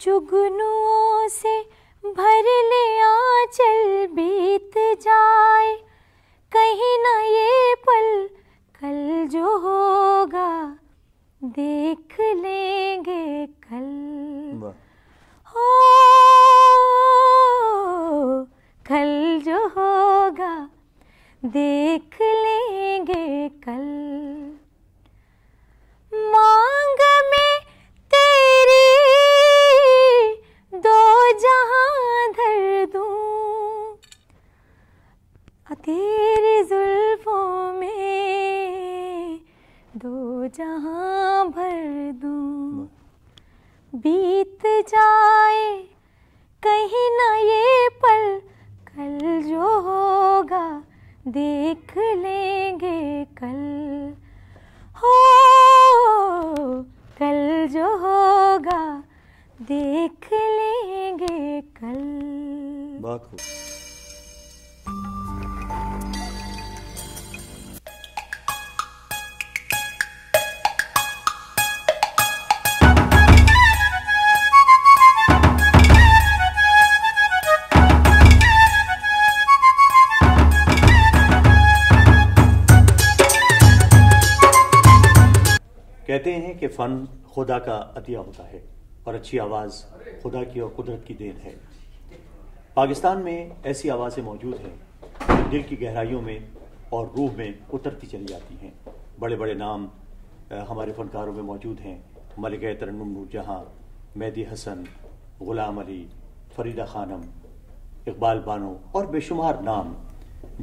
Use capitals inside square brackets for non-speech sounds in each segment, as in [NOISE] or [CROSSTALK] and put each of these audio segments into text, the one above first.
जुगनुओं से भर ले आंचल बीत जाए कहीं ना ये पल कल जो होगा देख लेंगे कल हो कल जो होगा देख लेंगे कल दो तो जहाँ भर दूँ बीत जाए कहीं ना ये पल कल जो होगा देख लेंगे कल हो कल जो होगा देख लेंगे कल बाखू कि फ़न खुदा का अतिया होता है और अच्छी आवाज़ खुदा की और कुदरत की देन है पाकिस्तान में ऐसी आवाज़ें मौजूद हैं जो दिल की गहराइयों में और रूह में उतरती चली जाती हैं बड़े बड़े नाम हमारे फ़नकारों में मौजूद हैं मलिक तरन्नुम नूरजहाँ मेहदी हसन ग़ुलाम अली फरीदा खानम इकबाल बानो और बेशुमार नाम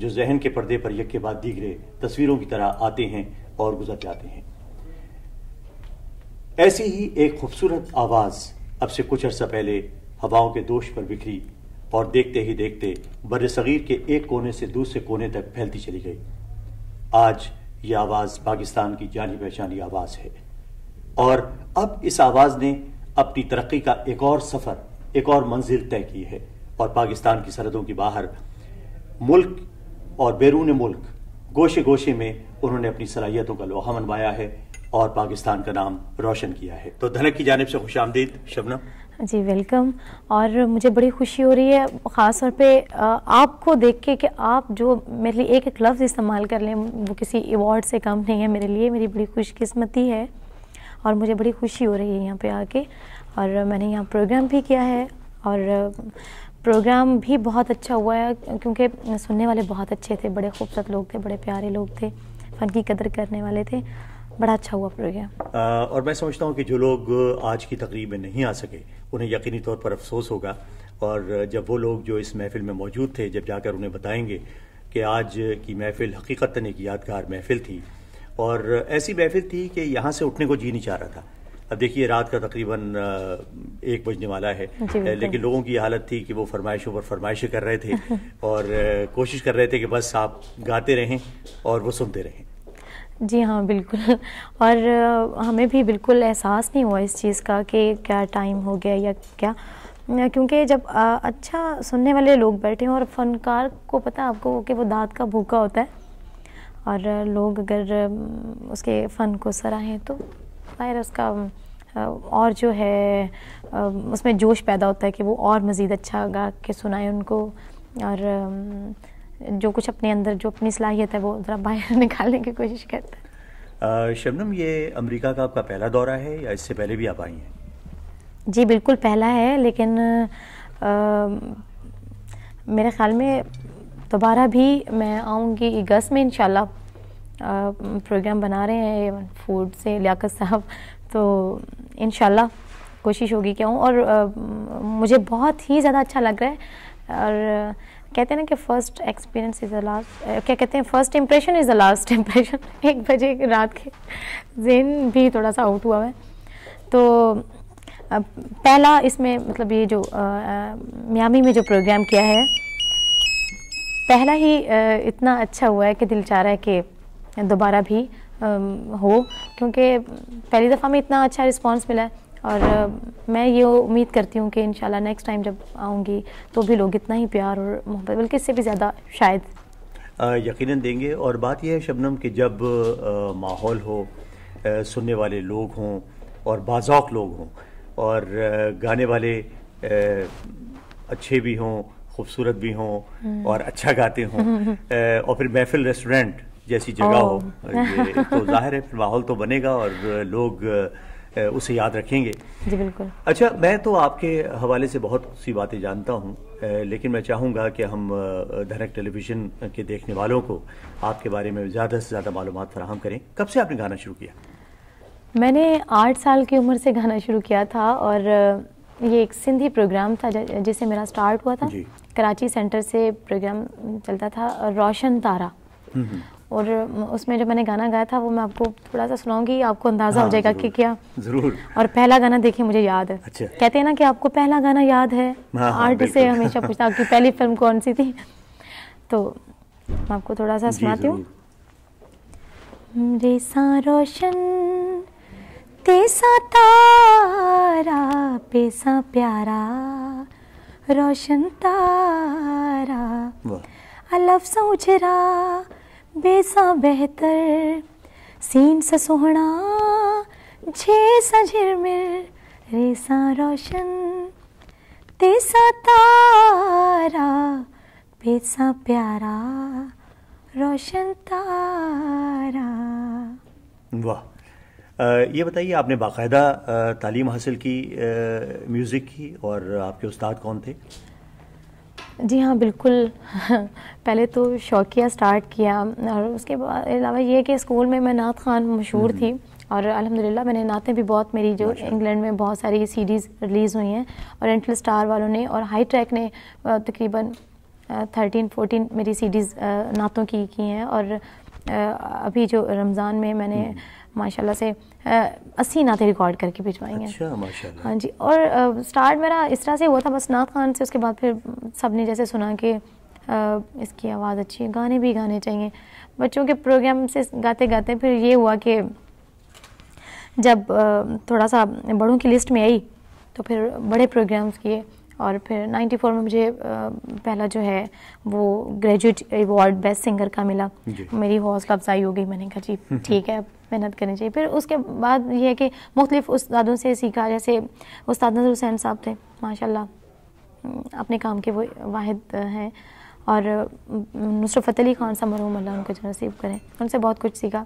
जो जहन के पर्दे पर यक के बाद दीगरे तस्वीरों की तरह आते हैं और गुजर जाते हैं ऐसी ही एक खूबसूरत आवाज अब से कुछ अरसा पहले हवाओं के दोष पर बिखरी और देखते ही देखते बर सगीर के एक कोने से दूसरे कोने तक फैलती चली गई आज यह आवाज़ पाकिस्तान की जानी पहचानी आवाज़ है और अब इस आवाज़ ने अपनी तरक्की का एक और सफ़र एक और मंजिल तय की है और पाकिस्तान की सरहदों के बाहर मुल्क और बैरून मुल्क गोशे गोशे में उन्होंने अपनी सलाहियतों का लोहा मनवाया है और पाकिस्तान का नाम रोशन किया है तो धनक की जानब से खुश आमदीद शबनम जी वेलकम और मुझे बड़ी खुशी हो रही है ख़ास तौर पे आपको देख के कि आप जो मेरे लिए एक एक लफ्ज़ इस्तेमाल कर लें वो किसी अवार्ड से कम नहीं है मेरे लिए मेरी बड़ी खुशकस्मती है और मुझे बड़ी खुशी हो रही है यहाँ पे आके और मैंने यहाँ प्रोग्राम भी किया है और प्रोग्राम भी बहुत अच्छा हुआ है क्योंकि सुनने वाले बहुत अच्छे थे बड़े खूबसूरत लोग थे बड़े प्यारे लोग थे फ़न की कदर करने वाले थे बड़ा अच्छा हुआ प्रोग्राम और मैं समझता हूँ कि जो लोग आज की तकरीब में नहीं आ सके उन्हें यकीनी तौर पर अफसोस होगा और जब वो लोग जो इस महफिल में मौजूद थे जब जाकर उन्हें बताएंगे कि आज की महफिल हकीकता एक यादगार महफिल थी और ऐसी महफिल थी कि यहाँ से उठने को जी नहीं चाह रहा था अब देखिए रात का तकरीबन एक बजने वाला है लेकिन लोगों की हालत थी कि वो फरमाइशों पर फरमाइशें कर रहे थे [LAUGHS] और कोशिश कर रहे थे कि बस आप गाते रहें और वो सुनते रहें जी हाँ बिल्कुल और हमें भी बिल्कुल एहसास नहीं हुआ इस चीज़ का कि क्या टाइम हो गया या क्या क्योंकि जब आ, अच्छा सुनने वाले लोग बैठे हों और फ़नकार को पता है आपको कि वो दांत का भूखा होता है और लोग अगर उसके फ़न को सराहें तो ज़ाहिर उसका और जो है उसमें जोश पैदा होता है कि वो और मज़ीद अच्छा गा के सुनाए उनको और जो कुछ अपने अंदर जो अपनी सलाहियत है वो ज़रा बाहर [LAUGHS] निकालने की कोशिश करता है शबनम ये अमेरिका का आपका पहला दौरा है या इससे पहले भी आप आई हैं जी बिल्कुल पहला है लेकिन आ, मेरे ख़्याल में दोबारा भी मैं आऊँगी अगस्त में इन प्रोग्राम बना रहे हैं फूड से लियाकत साहब तो इन कोशिश होगी क्या और आ, मुझे बहुत ही ज़्यादा अच्छा लग रहा है और कहते हैं ना कि first experience is the last क्या कहते हैं first impression is the last impression एक बजे रात के जेन भी थोड़ा सा आउट हुआ है तो पहला इसमें मतलब ये जो म्यामी में जो प्रोग्राम किया है पहला ही इतना अच्छा हुआ है कि दिल चाह रहा है कि दोबारा भी हो क्योंकि पहली दफ़ा में इतना अच्छा रिस्पांस मिला है और मैं ये उम्मीद करती हूँ कि इन नेक्स्ट टाइम जब आऊँगी तो भी लोग इतना ही प्यार और मोहब्बत बल्कि इससे भी ज़्यादा शायद यकीनन देंगे और बात यह है शबनम कि जब माहौल हो आ, सुनने वाले लोग हों और बाजौक लोग हों और आ, गाने वाले अच्छे भी हों खूबसूरत भी हों हम्म। और अच्छा गाते हों [LAUGHS] और फिर महफिल रेस्टोरेंट जैसी जगह हो तो जाहिर है फिर माहौल तो बनेगा और लोग उसे याद रखेंगे जी बिल्कुल अच्छा मैं तो आपके हवाले से बहुत सी बातें जानता हूँ लेकिन मैं चाहूँगा कि हम धनक टेलीविज़न के देखने वालों को आपके बारे में ज़्यादा से ज़्यादा मालूम फराहम करें कब से आपने गाना शुरू किया मैंने आठ साल की उम्र से गाना शुरू किया था और ये एक सिंधी प्रोग्राम था जिससे मेरा स्टार्ट हुआ था कराची सेंटर से प्रोग्राम चलता था रोशन तारा हम्म, हम्म। और उसमें जो मैंने गाना गाया था वो मैं आपको थोड़ा सा सुनाऊंगी आपको अंदाज़ा हाँ, हो जाएगा कि क्या ज़रूर और पहला गाना देखिए मुझे याद है अच्छा। कहते हैं ना कि आपको पहला गाना याद है हाँ, हाँ आर्ट से हमेशा पूछता आपकी पहली फिल्म कौन सी थी तो मैं आपको थोड़ा सा सुनाती हूँ रोशन तेसा तारा पेसा प्यारा रोशन तारा अलफ सा उजरा बेसा बेहतर सीन सा सोहना छे सा झिरमिर रेसा रोशन तेसा तारा बेसा प्यारा रोशन तारा वाह ये बताइए आपने बाकायदा तालीम हासिल की म्यूज़िक की और आपके उस्ताद कौन थे जी हाँ बिल्कुल [LAUGHS] पहले तो शौकिया स्टार्ट किया और उसके अलावा ये कि स्कूल में मैं नात खान मशहूर हम्म। थी और अल्हम्दुलिल्लाह मैंने नातें भी बहुत मेरी जो इंग्लैंड में बहुत सारी सीरीज़ रिलीज़ हुई हैं और एंटल स्टार वालों ने और हाई ट्रैक ने तकरीबन थर्टीन फोटीन मेरी सीरीज़ नातों की की हैं और अभी जो रमज़ान में मैंने हम्म। माशाल्लाह से अस्सी नाते रिकॉर्ड करके भिजवाएंगे अच्छा हाँ जी और स्टार्ट मेरा इस तरह से हुआ था बस नाथ खान से उसके बाद फिर सब ने जैसे सुना कि इसकी आवाज़ अच्छी है गाने भी गाने चाहिए बच्चों के प्रोग्राम से गाते गाते फिर ये हुआ कि जब थोड़ा सा बड़ों की लिस्ट में आई तो फिर बड़े प्रोग्राम्स किए और फिर 94 में मुझे पहला जो है वो ग्रेजुएट अवार्ड बेस्ट सिंगर का मिला मेरी हौसला अफजाई हो गई मैंने कहा जी [LAUGHS] ठीक है मेहनत करनी चाहिए फिर उसके बाद ये है कि मुख्तलिफ उस्तादों से सीखा जैसे उस्ताद नजर हुसैन साहब थे माशाल्लाह हम्म, अपने काम के वो वाहिद हैं और हम्म, नुसरत अली खान साहब मरहूम अल्लाह उनको जो नसीब करें उनसे बहुत कुछ सीखा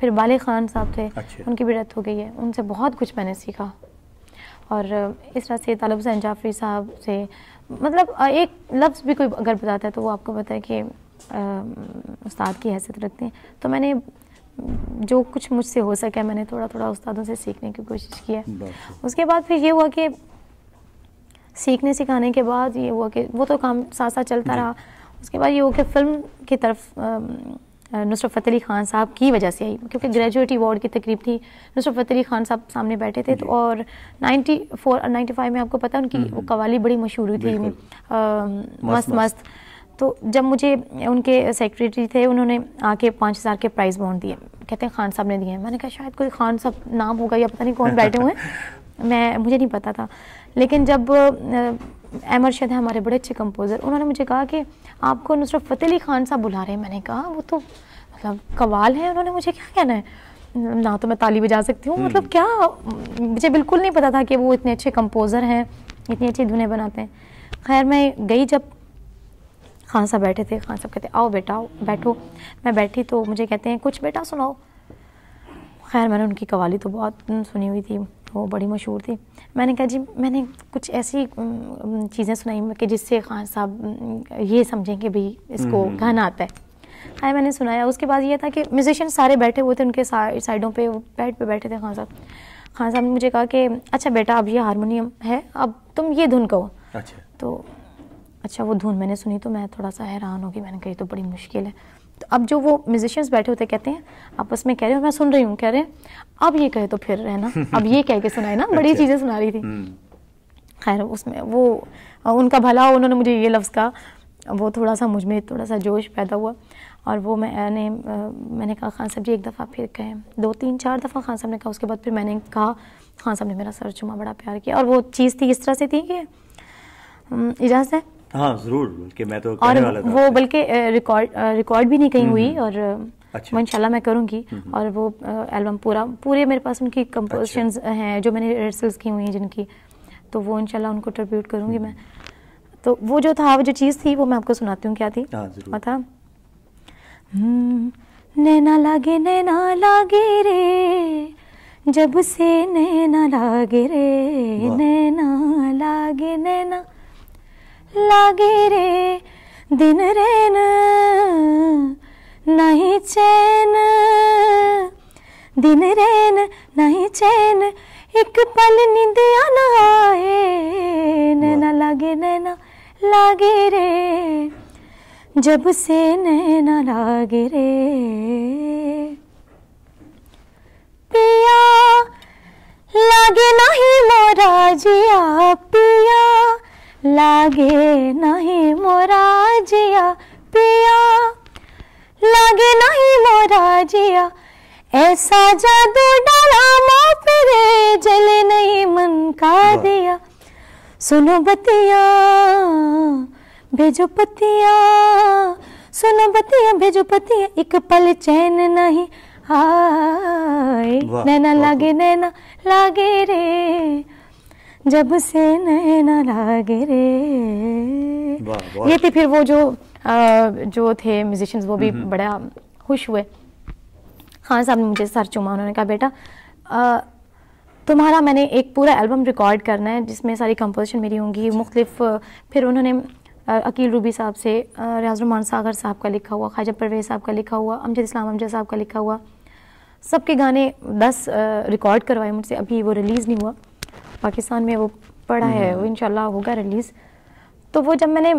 फिर बाल खान साहब थे अच्छा। उनकी भी डेथ हो गई है उनसे बहुत कुछ मैंने सीखा और इस तरह से तालब हुसैन जाफरी साहब से मतलब एक लफ्ज़ भी कोई अगर बताता है तो वो आपको बताए कि उस्ताद की हैसियत रखते हैं तो मैंने जो कुछ मुझसे हो सका मैंने थोड़ा थोड़ा उस्तादों से सीखने की कोशिश की है उसके बाद फिर ये हुआ कि सीखने सिखाने के बाद ये हुआ कि वो तो काम साथ साथ चलता रहा उसके बाद ये हुआ कि फिल्म की तरफ नुसरत फ़तेह अली खान साहब की वजह से आई क्योंकि अच्छा। ग्रेजुएट अवार्ड की तकरीब थी नुसरत फ़तेह अली खान साहब सामने बैठे थे तो और 94 और 95 में आपको पता है उनकी वो हम्म, हम्म। कवाली बड़ी मशहूर हुई थी मस्त मस्त तो जब मुझे उनके सेक्रेटरी थे उन्होंने आके पाँच हज़ार के प्राइस बॉन्ड दिए कहते हैं खान साहब ने दिए मैंने कहा शायद कोई खान साहब नाम होगा या पता नहीं कौन बैठे हुए [LAUGHS] मैं मुझे नहीं पता था लेकिन जब अमर अरशद हैं हमारे बड़े अच्छे कंपोज़र उन्होंने मुझे कहा कि आपको नुसरत फ़तेह अली खान साहब बुला रहे हैं मैंने कहा वो तो मतलब कवाल है उन्होंने मुझे क्या कहना है ना तो मैं ताली बजा सकती हूँ हम्म। मतलब क्या मुझे बिल्कुल नहीं पता था कि वो इतने अच्छे कंपोज़र हैं इतनी अच्छी धुनें बनाते हैं खैर मैं गई जब खान साहब बैठे थे खान साहब कहते आओ बेटा आओ बैठो मैं बैठी तो मुझे कहते हैं कुछ बेटा सुनाओ खैर मैंने उनकी कवाली तो बहुत सुनी हुई थी वो बड़ी मशहूर थी मैंने कहा जी मैंने कुछ ऐसी चीज़ें सुनाई कि जिससे खान साहब ये समझें कि भाई इसको हम्म, हम्म। गाना आता है हाँ मैंने सुनाया उसके बाद ये था कि म्यूजिशियन सारे बैठे हुए थे उनके साइडों पे बेड पे बैठे थे खान साहब खान साहब ने मुझे कहा कि अच्छा बेटा अब ये हारमोनियम है अब तुम ये धुन कहो अच्छा तो अच्छा वो धुन मैंने सुनी तो मैं थोड़ा सा हैरान हो गई मैंने कही तो बड़ी मुश्किल है तो अब जो वो म्यूजिशियंस बैठे होते कहते हैं आपस में कह रहे हो मैं सुन रही हूँ कह रहे हैं अब ये कहे तो फिर रहना अब ये कह के सुनाए ना [LAUGHS] बड़ी अच्छा। चीज़ें सुना रही थी हम्म। खैर उसमें वो उनका भला हो उन्होंने मुझे ये लफ्ज़ का वो थोड़ा सा मुझ में थोड़ा सा जोश पैदा हुआ और वो मैंने मैंने कहा खान साहब जी एक दफ़ा फिर कहे दो तीन चार दफ़ा खान साहब ने कहा उसके बाद फिर मैंने कहा खान साहब ने मेरा सर चुमा बड़ा प्यार किया और वो चीज़ थी इस तरह से थी कि हम्म, इजाज़त है हाँ जरूर बल्कि मैं तो और वाला था वो बल्कि रिकॉर्ड रिकॉर्ड भी नहीं कहीं हम्म, हुई हम्म। और अच्छा। वो इंशाल्लाह मैं करूँगी हम्म, और वो एल्बम पूरा पूरे मेरे पास उनकी कम्पोजिशन अच्छा। हैं जो मैंने रिहर्सल्स की हुई हैं जिनकी तो वो इंशाल्लाह उनको ट्रिब्यूट करूँगी मैं तो वो जो था वो जो चीज़ थी वो मैं आपको सुनाती हूँ क्या थी हाँ, और था नैना लागे नैना लागे रे जब से नैना लागे रे नैना लागे नैना लागे रे दिन रेन नहीं चैन दिन रेन नहीं चैन एक पल नींद आना आए नैना लागे नैना लागे रे जब से नैना लागे रे पिया लागे नहीं मोरा जिया पिया लागे नहीं मोरा जिया पिया लागे नहीं मोरा जिया ऐसा जादू डाला माँ फिरे जले नहीं मन का हाँ। दिया सुनो बतिया भेजो पतिया सुनो बतिया भेजो पतिया एक पल चैन नहीं आए नैना लागे नैना लागे रे जब से नैना लागे रे ये थे फिर वो जो आ, जो थे म्यूजिशियंस वो भी बड़ा खुश हुए खान साहब ने मुझे सर चुमा उन्होंने कहा बेटा तुम्हारा मैंने एक पूरा एल्बम रिकॉर्ड करना है जिसमें सारी कंपोजिशन मेरी होंगी अच्छा। मुख्तलिफ फिर उन्होंने अकील रूबी साहब से रियाजुलरमान सागर साहब का लिखा हुआ ख्वाजा परवेज साहब का लिखा हुआ अमजद इस्लाम अमजद साहब का लिखा हुआ सबके गाने दस रिकॉर्ड करवाए मुझसे अभी वो रिलीज़ नहीं हुआ पाकिस्तान में वो पड़ा है वो हम्म। इनशाला होगा रिलीज़ तो वो जब मैंने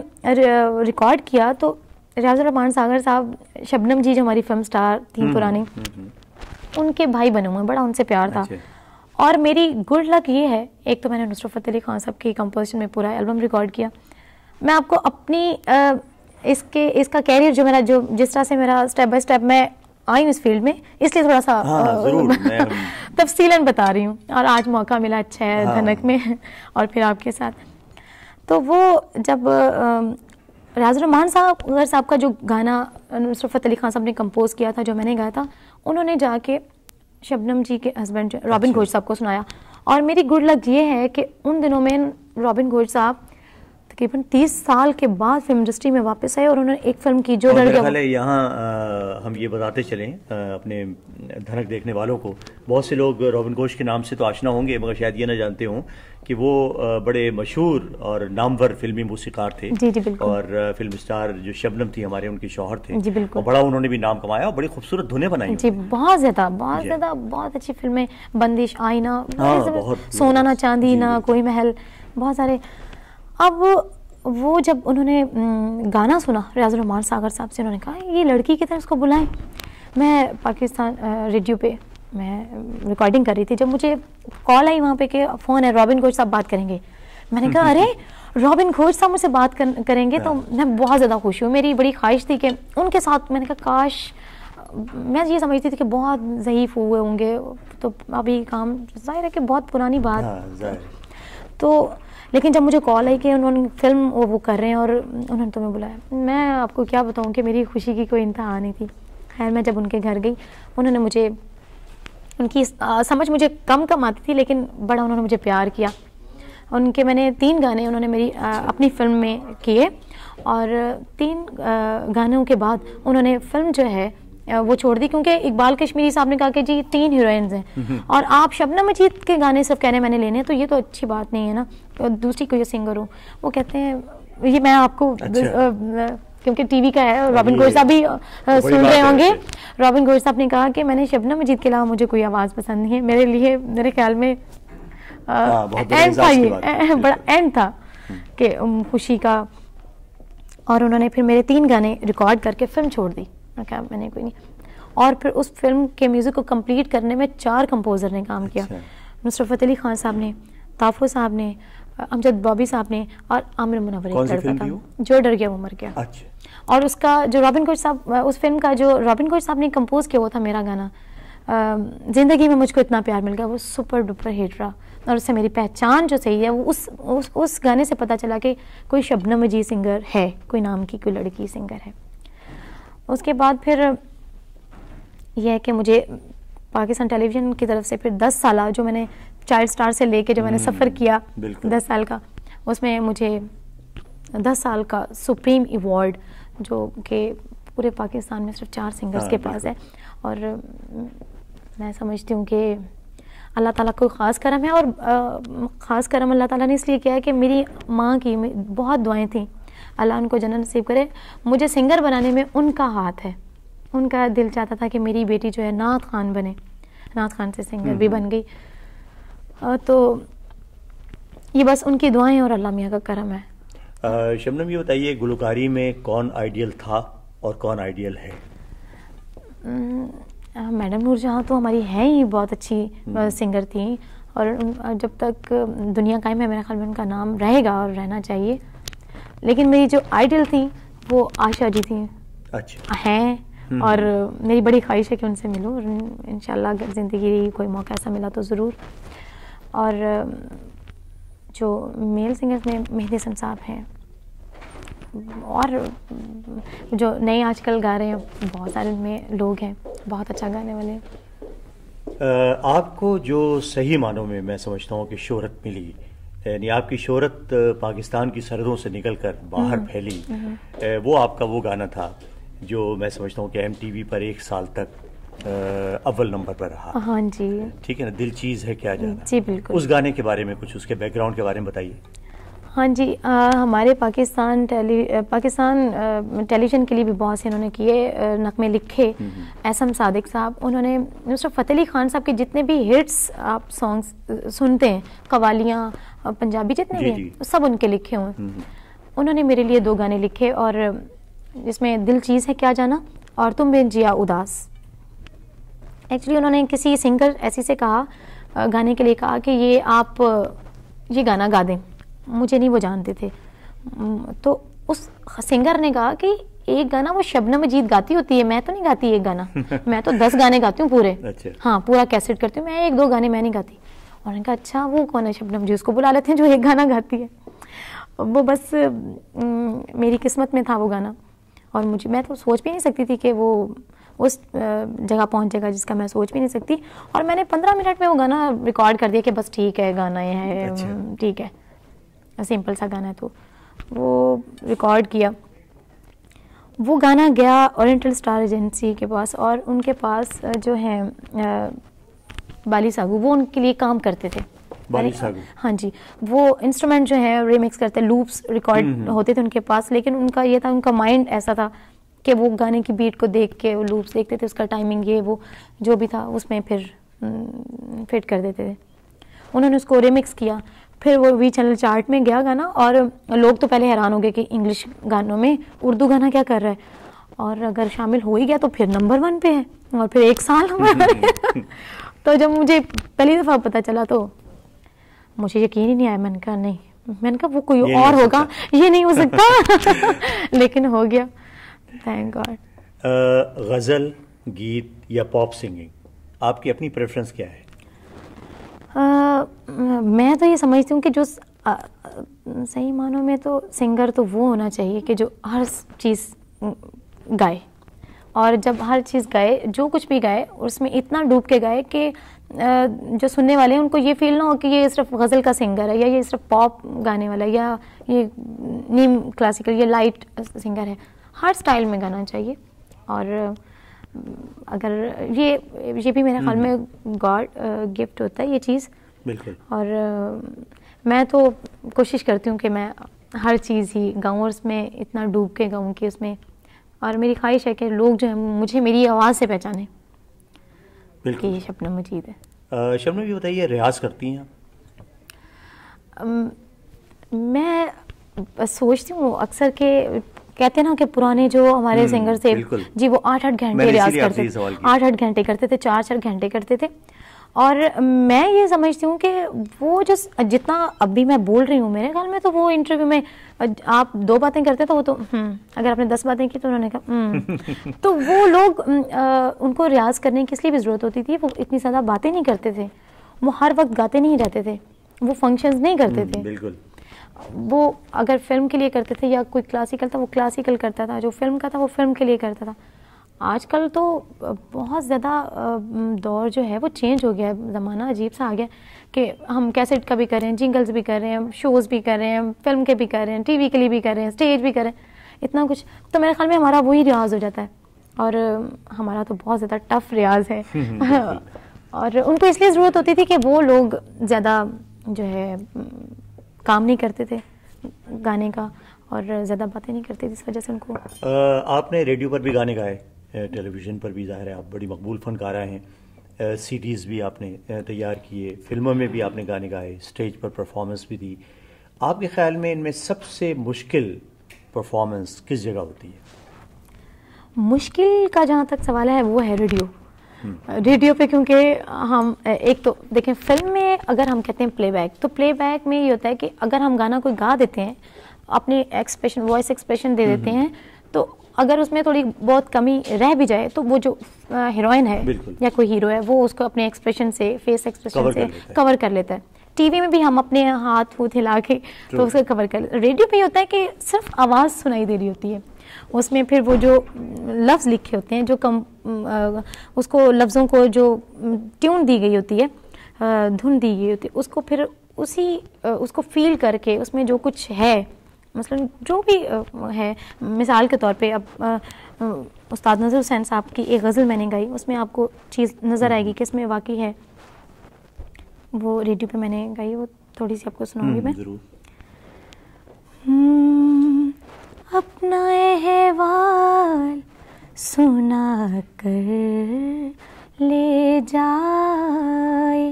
रिकॉर्ड किया तो रियाज रहमान सागर साहब शबनम जी जो हमारी फिल्म स्टार थी हम्म, पुरानी हम्म, उनके भाई बने हुए बड़ा उनसे प्यार था अच्छा। और मेरी गुड लक ये है एक तो मैंने नुसरफत फतेह अली खान साहब की कंपोजिशन में पूरा एल्बम रिकॉर्ड किया मैं आपको अपनी आ, इसके इसका कैरियर जो मेरा जो जिस तरह से मेरा स्टेप बाय स्टेप मैं आई हूँ इस फील्ड में इसलिए थोड़ा सा हाँ, [LAUGHS] तफसीलन बता रही हूँ और आज मौका मिला अच्छा है हाँ। धनक में और फिर आपके साथ तो वो जब राजरमान साहब अगर साहब का जो गाना नुसरफत अली खान साहब ने कंपोज़ किया था जो मैंने गाया था उन्होंने जाके शबनम जी के हस्बैंड रॉबिन घोष साहब को सुनाया और मेरी गुड लक ये है कि उन दिनों में रॉबिन घोष साहब तकरीबन तीस साल के बाद फिल्म इंडस्ट्री में वापस आए और उन्होंने एक फिल्म की जो डर गया यहाँ हम ये बताते चलें अपने धनक देखने वालों को बहुत से लोग रोबिन घोष के नाम से तो आशना होंगे मगर शायद ये ना जानते हों कि वो बड़े मशहूर और नामवर फिल्मी मूसीकार थे जी जी बिल्कुल और फिल्म स्टार जो शबनम थी हमारे उनके शोहर थे जी बिल्कुल और बड़ा उन्होंने भी नाम कमाया और बड़ी खूबसूरत धुने बनाई जी बहुत ज्यादा बहुत ज्यादा बहुत अच्छी फिल्में बंदिश आईना हाँ, सोना ना चांदी ना कोई महल बहुत सारे अब वो जब उन्होंने गाना सुना रियाज रहमान सागर साहब से उन्होंने कहा ये लड़की की तरह उसको बुलाएं मैं पाकिस्तान रेडियो पे मैं रिकॉर्डिंग कर रही थी जब मुझे कॉल आई वहाँ पे कि फ़ोन है रॉबिन घोष साहब बात करेंगे मैंने कहा अरे रॉबिन घोष साहब मुझसे बात कर, करेंगे तो हाँ। मैं बहुत ज़्यादा खुश हूँ मेरी बड़ी ख्वाहिश थी कि उनके साथ मैंने कहा काश मैं ये समझती थी कि बहुत ज़यीफ़ हुए होंगे तो अभी काम जाहिर है कि बहुत पुरानी बात हाँ, तो लेकिन जब मुझे कॉल आई कि उन्होंने फिल्म वो वो कर रहे हैं और उन्होंने तुम्हें बुलाया मैं आपको क्या बताऊँ कि मेरी खुशी की कोई इंतहा नहीं थी खैर मैं जब उनके घर गई उन्होंने मुझे उनकी आ, समझ मुझे कम कम आती थी लेकिन बड़ा उन्होंने मुझे प्यार किया उनके मैंने तीन गाने उन्होंने मेरी आ, अपनी फिल्म में किए और तीन आ, गानों के बाद उन्होंने फिल्म जो है वो छोड़ दी क्योंकि इकबाल कश्मीरी साहब ने कहा कि जी तीन हीरोइंस हैं और आप शबना मजीद के गाने सब कहने मैंने लेने तो ये तो अच्छी बात नहीं है ना तो दूसरी कोई सिंगर हो वो कहते हैं ये मैं आपको अच्छा। क्योंकि टीवी का है रॉबिन गोर साहब भी तो सुन रहे होंगे रॉबिन गोर साहब ने कहा कि मैंने शबना मजीद के अलावा मुझे कोई आवाज़ पसंद नहीं है मेरे लिए मेरे ख्याल में एंड हाँ, था ये बड़ा एंड था कि खुशी का और उन्होंने फिर मेरे तीन गाने रिकॉर्ड करके फिल्म छोड़ दी मैं कहा मैंने कोई नहीं और फिर उस फिल्म के म्यूज़िक को कंप्लीट करने में चार कंपोज़र ने काम किया अच्छा। नुसरफत अली खान साहब ने ताफो साहब ने अमजद बॉबी साहब ने और आमिर मुनवर जो डर गया वो मर गया अच्छा। और उसका जो रॉबिन कोच साहब उस फिल्म का जो रॉबिन कोच साहब ने कंपोज किया हुआ था मेरा गाना ज़िंदगी में मुझको इतना प्यार मिल गया वो सुपर डुपर हिट रहा और उससे मेरी पहचान जो सही है वो उस उस, उस गाने से पता चला कि कोई शबनम अजी सिंगर है कोई नाम की कोई लड़की सिंगर है उसके बाद फिर यह है कि मुझे पाकिस्तान टेलीविज़न की तरफ से फिर दस साल जो मैंने चाइल्ड स्टार से लेके जो मैंने हम्म, सफ़र किया दस साल का उसमें मुझे दस साल का सुप्रीम अवार्ड जो कि पूरे पाकिस्तान में सिर्फ चार सिंगर्स हाँ, के पास है और मैं समझती हूँ कि अल्लाह ताला कोई ख़ास करम है और ख़ास करम अल्लाह ताला ने इसलिए किया है कि मेरी माँ की बहुत दुआएं थीं अल्लाह उनको जन्म नसीब करे मुझे सिंगर बनाने में उनका हाथ है उनका दिल चाहता था कि मेरी बेटी जो है नाथ खान बने नाथ खान से सिंगर भी हम्म। बन गई तो ये बस उनकी दुआएं और अल्लाह मियाँ का करम है शबनम ये बताइए गुलकारी में कौन आइडियल था और कौन आइडियल है मैडम नूरजहाँ तो हमारी है ही बहुत अच्छी हम्म। सिंगर थी और जब तक दुनिया कायम है मेरा ख्याल में उनका नाम रहेगा और रहना चाहिए लेकिन मेरी जो आइडल थी वो आशा जी थी अच्छा हैं हम्म। और मेरी बड़ी ख्वाहिश है कि उनसे मिलूँ और इन ज़िंदगी कोई मौका ऐसा मिला तो ज़रूर और जो मेल सिंगर्स में मेहदी हसन साहब हैं और जो नए आजकल गा रहे हैं बहुत सारे उनमें लोग हैं बहुत अच्छा गाने वाले हैं आपको जो सही मानों में मैं समझता हूँ कि शोहरत मिली यानी आपकी शोहरत पाकिस्तान की सरहदों से निकल कर बाहर हम्म, फैली हम्म। वो आपका वो गाना था जो मैं समझता हूँ कि एम टी वी पर एक साल तक अव्वल नंबर पर रहा हाँ जी ठीक है ना दिल चीज़ है क्या जाना जी बिल्कुल उस गाने के बारे में कुछ उसके बैकग्राउंड के बारे में बताइए हाँ जी आ, हमारे पाकिस्तान टेली पाकिस्तान टेलीविज़न के लिए भी बहुत से इन्होंने किए नकमे लिखे हम्म, हम्म। एसम सादिक साहब उन्होंने मिस्टर फ़तेह अली खान साहब के जितने भी हिट्स आप सॉन्ग्स सुनते हैं कवालियाँ पंजाबी जितने भी हैं सब उनके लिखे हुए हम्म, उन्होंने मेरे लिए दो गाने लिखे और जिसमें दिल चीज़ है क्या जाना और तुम बे जिया उदास एक्चुअली उन्होंने किसी सिंगर ऐसी से कहा गाने के लिए कहा कि ये आप ये गाना गा दें मुझे नहीं वो जानते थे तो उस सिंगर ने कहा कि एक गाना वो शबनम जीत गाती होती है मैं तो नहीं गाती एक गाना [LAUGHS] मैं तो दस गाने गाती हूँ पूरे अच्छा। हाँ पूरा कैसेट करती हूँ मैं एक दो गाने मैं नहीं गाती और उन्होंने कहा अच्छा वो कौन है शबनम जी उसको बुला लेते हैं जो एक गाना गाती है वो बस मेरी किस्मत में था वो गाना और मुझे मैं तो सोच भी नहीं सकती थी कि वो उस जगह पहुंचेगा जिसका मैं सोच भी नहीं सकती और मैंने पंद्रह मिनट में वो गाना रिकॉर्ड कर दिया कि बस ठीक है गाना ये है अच्छा। ठीक है सिंपल सा गाना है तो वो रिकॉर्ड किया वो गाना गया ओरिएंटल स्टार एजेंसी के पास और उनके पास जो है बाली सागू वो उनके लिए काम करते थे बाली सागू हाँ जी वो इंस्ट्रूमेंट जो है रिमिक्स करते लूप्स हम्म, रिकॉर्ड हम्म। होते थे उनके पास लेकिन उनका ये था उनका माइंड ऐसा था कि वो गाने की बीट को देख के वो लूप्स देखते थे उसका टाइमिंग ये वो जो भी था उसमें फिर फिट कर देते थे उन्होंने उसको रिमिक्स किया फिर वो वी चैनल चार्ट में गया गाना और लोग तो पहले हैरान हो गए कि इंग्लिश गानों में उर्दू गाना क्या कर रहा है और अगर शामिल हो ही गया तो फिर नंबर वन पे है और फिर एक साल हमारे [LAUGHS] तो जब मुझे पहली दफ़ा पता चला तो मुझे यकीन ही नहीं आया मैंने कहा नहीं मैंने कहा वो कोई और होगा ये नहीं हो सकता [LAUGHS] लेकिन हो गया थैंक गॉड गज़ल गीत या पॉप सिंगिंग आपकी अपनी प्रेफरेंस क्या है आ, मैं तो ये समझती हूँ कि जो आ, सही मानों में तो सिंगर तो वो होना चाहिए कि जो हर चीज़ गाए और जब हर चीज़ गाए जो कुछ भी गाए उसमें इतना डूब के गाए कि जो सुनने वाले हैं उनको ये फील ना हो कि ये सिर्फ गज़ल का सिंगर है या ये सिर्फ पॉप गाने वाला है या ये नीम क्लासिकल ये लाइट सिंगर है हर स्टाइल में गाना चाहिए और अगर ये ये भी मेरे ख्याल हम्म। में गॉड गिफ्ट होता है ये चीज़ बिल्कुल और मैं तो कोशिश करती हूँ कि मैं हर चीज़ ही गाऊँ और उसमें इतना डूब के गाऊँ कि उसमें और मेरी ख्वाहिश है कि लोग जो है मुझे मेरी आवाज़ से पहचाने बिल्कुल ये शबनम मजीद है शबनम भी बताइए रियाज करती हैं मैं सोचती हूँ अक्सर के कहते हैं ना कि पुराने जो हमारे सिंगर हम्म, थे जी वो आठ आठ घंटे रियाज करते आठ आठ घंटे करते थे चार चार घंटे करते थे और मैं ये समझती हूँ कि वो जो जितना अभी मैं बोल रही हूँ मेरे ख्याल में तो वो इंटरव्यू में आप दो बातें करते तो वो तो हम्म, अगर आपने दस बातें की तो उन्होंने कहा हम्म। [LAUGHS] तो वो लोग आ, उनको रियाज करने की इसलिए भी ज़रूरत होती थी वो इतनी ज़्यादा बातें नहीं करते थे वो हर वक्त गाते नहीं रहते थे वो फंक्शंस नहीं करते थे बिल्कुल वो अगर फिल्म के लिए करते थे या कोई क्लासिकल था वो क्लासिकल करता था जो फिल्म का था वो फिल्म के लिए करता था आजकल तो बहुत ज़्यादा दौर जो है वो चेंज हो गया है ज़माना अजीब सा आ गया कि हम कैसेट का भी कर रहे हैं जिंगल्स भी कर रहे हैं शोज़ भी कर रहे हैं फिल्म के भी कर रहे हैं टीवी के लिए भी कर रहे हैं स्टेज भी कर रहे हैं इतना कुछ तो मेरे ख्याल में हमारा वही रियाज हो जाता है और हमारा तो बहुत ज़्यादा टफ रियाज है [LAUGHS] और उनको इसलिए ज़रूरत होती थी कि वो लोग ज़्यादा जो है काम नहीं करते थे गाने का और ज़्यादा बातें नहीं करते जिस वजह से उनको आपने रेडियो पर भी गाने गाए टेलीविज़न पर भी जाहिर है आप बड़ी मकबूल फनकारा हैं सीडीज़ भी आपने तैयार किए फिल्मों में भी आपने गाने गाए स्टेज पर परफॉर्मेंस भी दी आपके ख्याल में इनमें सबसे मुश्किल परफॉर्मेंस किस जगह होती है मुश्किल का जहाँ तक सवाल है वो है रेडियो रेडियो पे क्योंकि हम एक तो देखें फिल्म में अगर हम कहते हैं प्लेबैक तो प्लेबैक में ये होता है कि अगर हम गाना कोई गा देते हैं अपने एक्सप्रेशन वॉइस एक्सप्रेशन दे देते हम्म। हैं तो अगर उसमें थोड़ी बहुत कमी रह भी जाए तो वो जो हीरोइन है या कोई हीरो है वो उसको अपने एक्सप्रेशन से फेस एक्सप्रेशन से कवर कर लेता है टीवी में भी हम अपने हाथ हूथ हिला के तो उसको कवर कर रेडियो पे होता है कि सिर्फ आवाज़ सुनाई दे रही होती है उसमें फिर वो जो लफ्ज़ लिखे होते हैं जो कम उसको लफ्ज़ों को जो ट्यून दी गई होती है धुन दी गई होती है उसको फिर उसी उसको फील करके उसमें जो कुछ है मसलन जो भी है मिसाल के तौर पे अब उस्ताद नज़र हुसैन साहब की एक गज़ल मैंने गाई उसमें आपको चीज़ नज़र आएगी कि इसमें वाकई है वो रेडियो पे मैंने गाई वो थोड़ी सी आपको सुनाऊंगी हम्म, मैं अपना अहवाल सुना कर ले जाए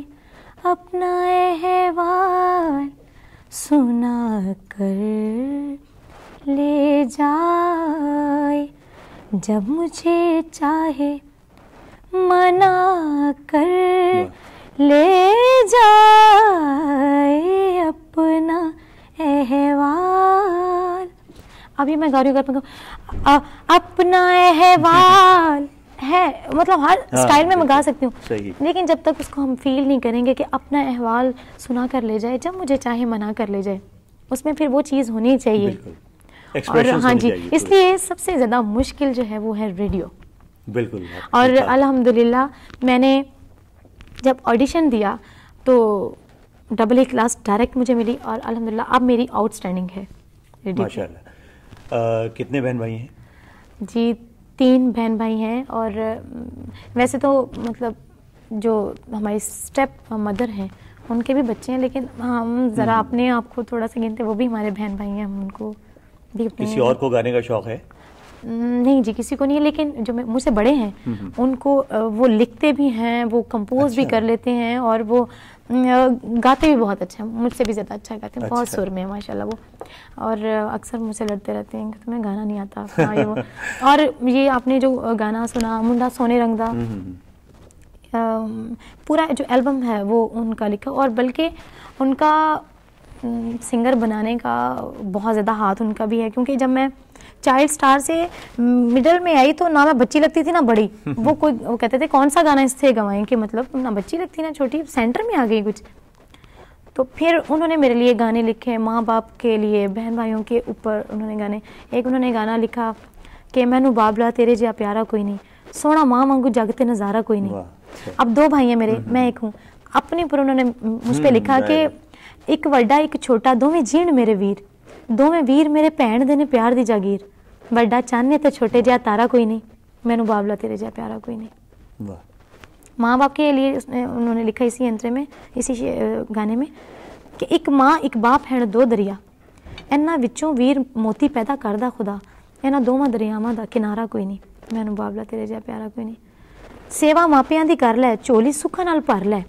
अपना अहवाल सुना कर ले जाए जब मुझे चाहे मना कर ले जाए अपना अहवाल अभी मैं गौरी कर अपना अहवाल है मतलब हर हाँ, स्टाइल में मैं गा सकती हूँ लेकिन जब तक उसको हम फील नहीं करेंगे कि अपना अहवाल सुना कर ले जाए जब मुझे चाहे मना कर ले जाए उसमें फिर वो चीज़ होनी चाहिए और हाँ जी इसलिए सबसे ज़्यादा मुश्किल जो है वो है रेडियो बिल्कुल और अल्हम्दुलिल्लाह मैंने जब ऑडिशन दिया तो डबल ए क्लास डायरेक्ट मुझे मिली और अल्हम्दुलिल्लाह अब मेरी आउटस्टैंडिंग है रेडियो कितने बहन भाई हैं जी तीन बहन भाई हैं और वैसे तो मतलब जो हमारी स्टेप मदर हैं उनके भी बच्चे हैं लेकिन हम ज़रा हम्म। अपने आप को थोड़ा सा गिनते वो भी हमारे बहन भाई हैं हम उनको भी किसी और को गाने का शौक़ है हम्म, नहीं जी किसी को नहीं है लेकिन जो मुझसे बड़े हैं हम्म, उनको वो लिखते भी हैं वो कंपोज अच्छा। भी कर लेते हैं और वो गाते भी बहुत अच्छा मुझसे भी ज़्यादा अच्छा गाते हैं अच्छा। बहुत सुर में है माशाल्लाह वो और अक्सर मुझसे लड़ते रहते हैं कि तुम्हें गाना नहीं आता हाँ, ये वो [LAUGHS] और ये आपने जो गाना सुना मुंडा सोने रंग दा हम्म, हम्म, हम्म। पूरा जो एल्बम है वो उनका लिखा और बल्कि उनका सिंगर बनाने का बहुत ज़्यादा हाथ उनका भी है क्योंकि जब मैं चाइल्ड स्टार से मिडल में आई तो ना मैं बच्ची लगती थी ना बड़ी [LAUGHS] वो कोई वो कहते थे कौन सा गाना इससे गवाएं कि मतलब ना बच्ची लगती ना छोटी सेंटर में आ गई कुछ तो फिर उन्होंने मेरे लिए गाने लिखे माँ बाप के लिए बहन भाइयों के ऊपर उन्होंने गाने एक उन्होंने गाना लिखा कि मैनू बाबला तेरे जहा प्यारा कोई नहीं सोना माँ मांगू जगते नज़ारा कोई नहीं अच्छा। अब दो भाई हैं मेरे हम्म, मैं हम्म। एक हूँ अपने ऊपर उन्होंने मुझ पर हम्म, लिखा कि एक वड्डा एक छोटा दोवें जीण मेरे वीर ਦੋਵੇਂ ਵੀਰ ਮੇਰੇ ਭੈਣ ਦੇ ਨੇ ਪਿਆਰ ਦੀ ਜਾਗੀਰ ਵੱਡਾ ਚਾਹਨੇ ਤੇ ਛੋਟੇ ਜਿਹਾ ਤਾਰਾ ਕੋਈ ਨਹੀਂ ਮੈਨੂੰ ਬਾਬਲਾ ਤੇਰੇ ਜਿਹਾ ਪਿਆਰਾ ਕੋਈ ਵਾਹ ਮਾਂ ਬਾਪ ਕੇ ਲਈ लिए उसने ਉਹਨੇ ਲਿਖਾਈ ਸੀ ਅੰਤਰੇ ਮੇ ਇਸੀ ਗਾਣੇ ਮੇ ਕਿ ਇੱਕ ਮਾਂ ਇੱਕ ਬਾਪ ਹੈਣ ਦੋ ਦਰਿਆ ਇਹਨਾਂ ਵਿੱਚੋਂ ਵੀਰ ਮੋਤੀ ਪੈਦਾ ਕਰਦਾ ਖੁਦਾ ਇਹਨਾਂ ਦੋਵਾਂ ਦਰਿਆਵਾਂ ਦਾ ਕਿਨਾਰਾ ਕੋਈ ਨਹੀਂ ਮੈਨੂੰ ਬਾਬਲਾ ਤੇਰੇ ਜਿਹਾ ਪਿਆਰਾ ਕੋਈ ਨਹੀਂ ਸੇਵਾ ਮਾਪਿਆਂ ਦੀ ਕਰ ਲੈ ਝੋਲੀ ਸੁੱਖਾਂ ਨਾਲ ਭਰ ਲੈ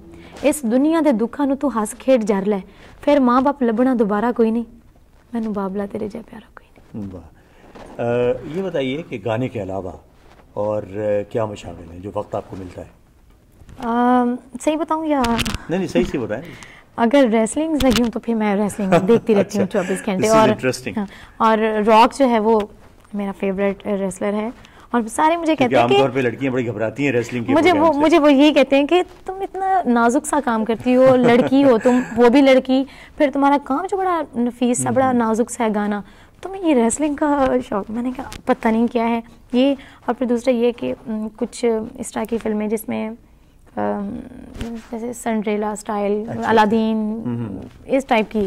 ਇਸ ਦੁਨੀਆ ਦੇ ਦੁੱਖਾਂ ਨੂੰ ਤੂੰ ਹੱਸ ਖੇਡ ਜਰ ਲੈ ਫਿਰ ਮਾਂ ਬਾਪ ਲੱਭਣਾ ਦੁਬਾਰਾ ਕੋਈ ਨਹੀਂ मैं बाबला तेरे जय प्यारा कोई वाह ये बताइए कि गाने के अलावा और क्या मशागिल हैं जो वक्त आपको मिलता है आ, सही बताऊँ या नहीं नहीं सही से बताएं [LAUGHS] अगर रेसलिंग लगी हूँ तो फिर मैं रेसलिंग देखती रहती हूँ अच्छा, चौबीस घंटे और हाँ, और रॉक जो है वो मेरा फेवरेट रेसलर है और सारे मुझे कहते हैं कि पे लड़कियां बड़ी घबराती हैं रेसलिंग की मुझे वो मुझे वो यही कहते हैं कि तुम इतना नाजुक सा काम करती हो [LAUGHS] लड़की हो तुम वो भी लड़की फिर तुम्हारा काम जो बड़ा नफीस सा बड़ा हम्म। नाजुक सा है गाना तुम्हें ये रेसलिंग का शौक मैंने कहा पता नहीं क्या है ये और फिर दूसरा ये कि कुछ इस तरह की फिल्में जिसमें जैसे सनड्रेला स्टाइल अलादीन इस टाइप की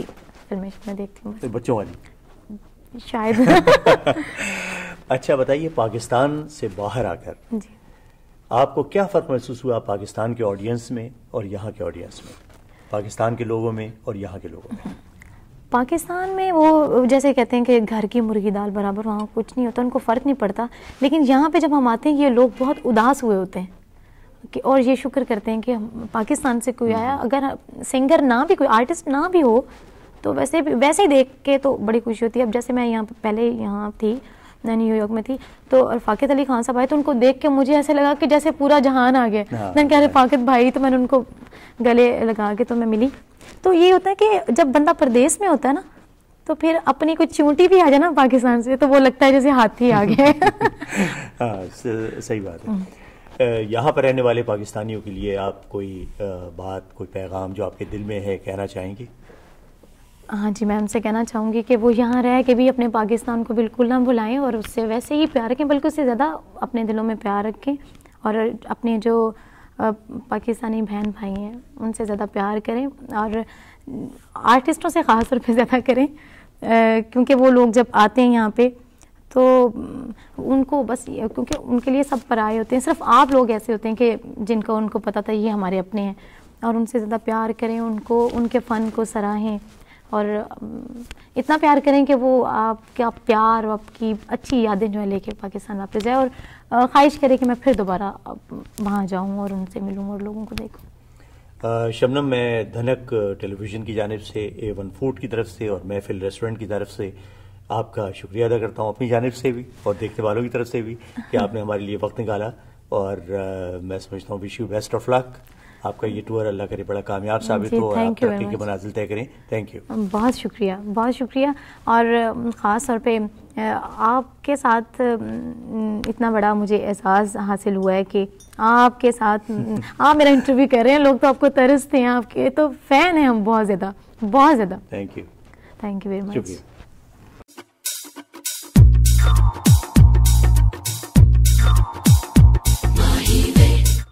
फिल्में मैं देखती हूँ तो बच्चों वाली शायद [LAUGHS] [LAUGHS] अच्छा बताइए पाकिस्तान से बाहर आकर आपको क्या फ़र्क महसूस हुआ पाकिस्तान के ऑडियंस में और यहाँ के ऑडियंस में पाकिस्तान के लोगों में और यहाँ के लोगों में पाकिस्तान में वो जैसे कहते हैं कि घर की मुर्गी दाल बराबर वहाँ कुछ नहीं होता उनको फ़र्क नहीं पड़ता लेकिन यहाँ पे जब हम आते हैं ये लोग बहुत उदास हुए होते हैं कि और ये शुक्र करते हैं कि हम पाकिस्तान से कोई आया हम्म। अगर सिंगर ना भी कोई आर्टिस्ट ना भी हो तो वैसे वैसे ही देख के तो बड़ी खुशी होती है अब जैसे मैं यहाँ पहले यहाँ थी मैं न्यूयॉर्क में थी तो और अली खान साहब आए तो उनको देख के मुझे ऐसे लगा कि जैसे पूरा जहान आ गया हाँ। मैंने कहा फाकिद भाई तो मैंने उनको गले लगा के तो मैं मिली तो ये होता है कि जब बंदा प्रदेश में होता है ना तो फिर अपनी कोई चूंटी भी आ जाए ना पाकिस्तान से तो वो लगता है जैसे हाथी आ गए [LAUGHS] हाँ, सही बात है हम्म। यहाँ पर रहने वाले पाकिस्तानियों के लिए आप कोई बात कोई पैगाम जो आपके दिल में है कहना चाहेंगे हाँ जी मैम से कहना चाहूँगी कि वो यहाँ रह के भी अपने पाकिस्तान को बिल्कुल ना भुलाएं और उससे वैसे ही प्यार रखें बल्कि उससे ज़्यादा अपने दिलों में प्यार रखें और अपने जो पाकिस्तानी बहन भाई हैं उनसे ज़्यादा प्यार करें और आर्टिस्टों से ख़ास तौर पर ज़्यादा करें क्योंकि वो लोग जब आते हैं यहाँ पर तो उनको बस क्योंकि उनके लिए सब पराए होते हैं सिर्फ आप लोग ऐसे होते हैं कि जिनका उनको पता था ये हमारे अपने हैं और उनसे ज़्यादा प्यार करें उनको उनके फ़न को सराहें और इतना प्यार करें कि वो आपका प्यार और आपकी अच्छी यादें जो है लेके पाकिस्तान वापस जाए और ख्वाहिश करें कि मैं फिर दोबारा वहाँ जाऊँ और उनसे मिलूँ और लोगों को देखूँ शबनम मैं धनक टेलीविज़न की जानब से ए वन फूड की तरफ से और महफिल रेस्टोरेंट की तरफ से आपका शुक्रिया अदा करता हूँ अपनी जानब से भी और देखने वालों की तरफ से भी कि आपने हमारे लिए वक्त निकाला और आ, मैं समझता हूँ wish you best of luck आपका ये टूर अल्लाह करे बड़ा कामयाब साबित हो और के मनाजिल तय करें थैंक यू बहुत शुक्रिया बहुत शुक्रिया और ख़ास तौर पर आपके साथ इतना बड़ा मुझे एहसास हासिल हुआ है कि आपके साथ [LAUGHS] आप मेरा इंटरव्यू कर रहे हैं लोग तो आपको तरसते हैं आपके तो फ़ैन हैं हम बहुत ज़्यादा बहुत ज़्यादा thank you thank you very much